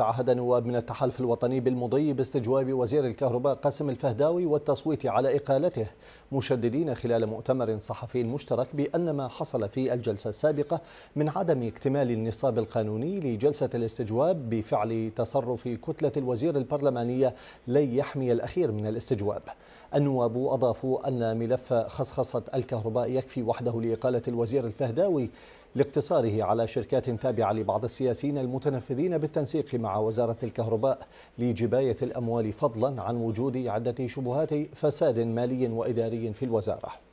تعهد نواب من التحالف الوطني بالمضي باستجواب وزير الكهرباء قاسم الفهداوي والتصويت على إقالته مشددين خلال مؤتمر صحفي مشترك بأن ما حصل في الجلسة السابقة من عدم اكتمال النصاب القانوني لجلسة الاستجواب بفعل تصرف كتلة الوزير البرلمانية لن يحمي الأخير من الاستجواب النواب أضافوا أن ملف خصخصة الكهرباء يكفي وحده لإقالة الوزير الفهداوي لاقتصاره على شركات تابعة لبعض السياسيين المتنفذين بالتنسيق مع وزارة الكهرباء لجباية الأموال فضلا عن وجود عدة شبهات فساد مالي وإداري في الوزارة